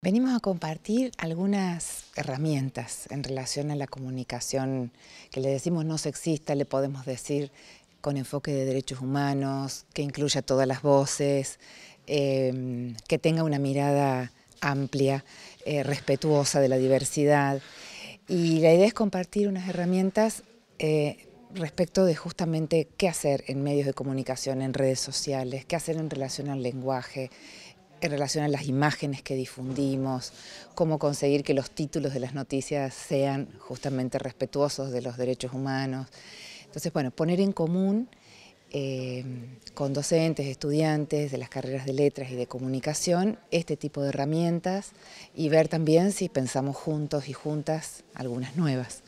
Venimos a compartir algunas herramientas en relación a la comunicación que le decimos no sexista, le podemos decir con enfoque de derechos humanos, que incluya todas las voces, em, que tenga una mirada amplia, eh, respetuosa de la diversidad. Y la idea es compartir unas herramientas eh, respecto de justamente qué hacer en medios de comunicación, en redes sociales, qué hacer en relación al lenguaje, en relación a las imágenes que difundimos, cómo conseguir que los títulos de las noticias sean justamente respetuosos de los derechos humanos. Entonces, bueno, poner en común eh, con docentes, estudiantes de las carreras de letras y de comunicación este tipo de herramientas y ver también si pensamos juntos y juntas algunas nuevas.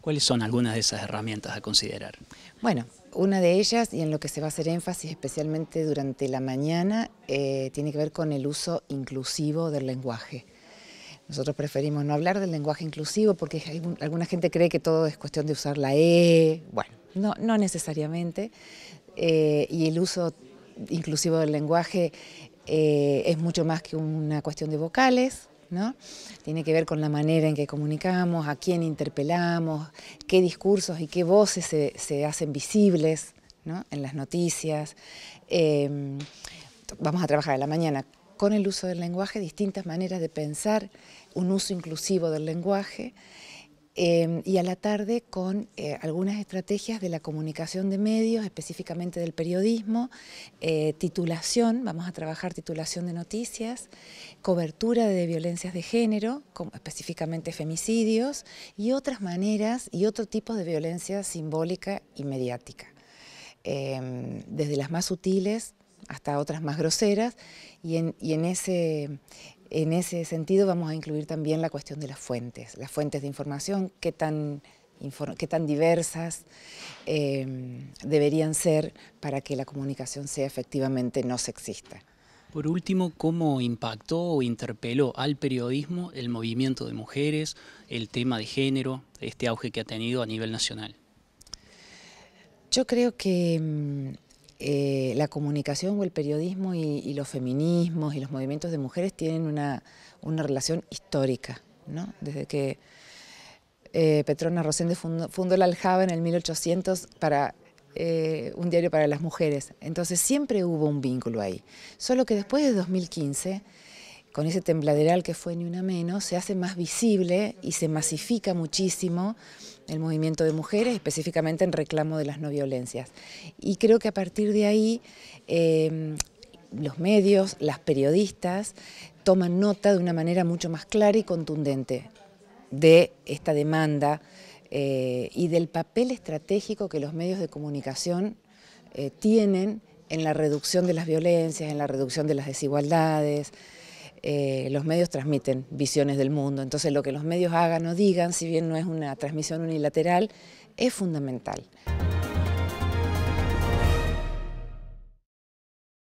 ¿Cuáles son algunas de esas herramientas a considerar? Bueno, una de ellas, y en lo que se va a hacer énfasis especialmente durante la mañana, eh, tiene que ver con el uso inclusivo del lenguaje. Nosotros preferimos no hablar del lenguaje inclusivo porque alguna gente cree que todo es cuestión de usar la E, bueno, no, no necesariamente. Eh, y el uso inclusivo del lenguaje eh, es mucho más que una cuestión de vocales, tiene que ver con la manera en que comunicamos, a quién interpelamos, qué discursos y qué voces se, hacen visibles en las noticias. Em, vamos a trabajar a la mañana con el uso del lenguaje, distintas maneras de pensar, un uso inclusivo del lenguaje. Em, y a la tarde con eh, algunas estrategias de la comunicación de medios, específicamente del periodismo, eh, titulación, vamos a trabajar titulación de noticias, cobertura de violencias de género, específicamente femicidios, y otras maneras y otro tipo de violencia simbólica y mediática. Em, desde las más sutiles hasta otras más groseras, y en, y en, ese, en ese sentido vamos a incluir también la cuestión de las fuentes, las fuentes de información, qué tan, tan diversas em, deberían ser para que la comunicación sea efectivamente no sexista. Por último, ¿cómo impactó o interpeló al periodismo el movimiento de mujeres, el tema de género, este auge que ha tenido a nivel nacional? Yo creo que em, eh, la comunicación o el periodismo y, los feminismos y los movimientos de mujeres tienen una, relación histórica, ¿no? Desde que eh, Petrona Rosende fundó, la Aljaba en el 1800 para eh, un diario para las mujeres. Entonces siempre hubo un vínculo ahí. Solo que después de 2015 con ese tembladeral que fue ni una menos, se hace más visible y se masifica muchísimo el movimiento de mujeres, específicamente en reclamo de las no violencias. Y creo que a partir de ahí em, los medios, las periodistas, toman nota de una manera mucho más clara y contundente de esta demanda eh, y del papel estratégico que los medios de comunicación eh, tienen en la reducción de las violencias, en la reducción de las desigualdades, eh, los medios transmiten visiones del mundo, entonces lo que los medios hagan o digan, si bien no es una transmisión unilateral, es fundamental.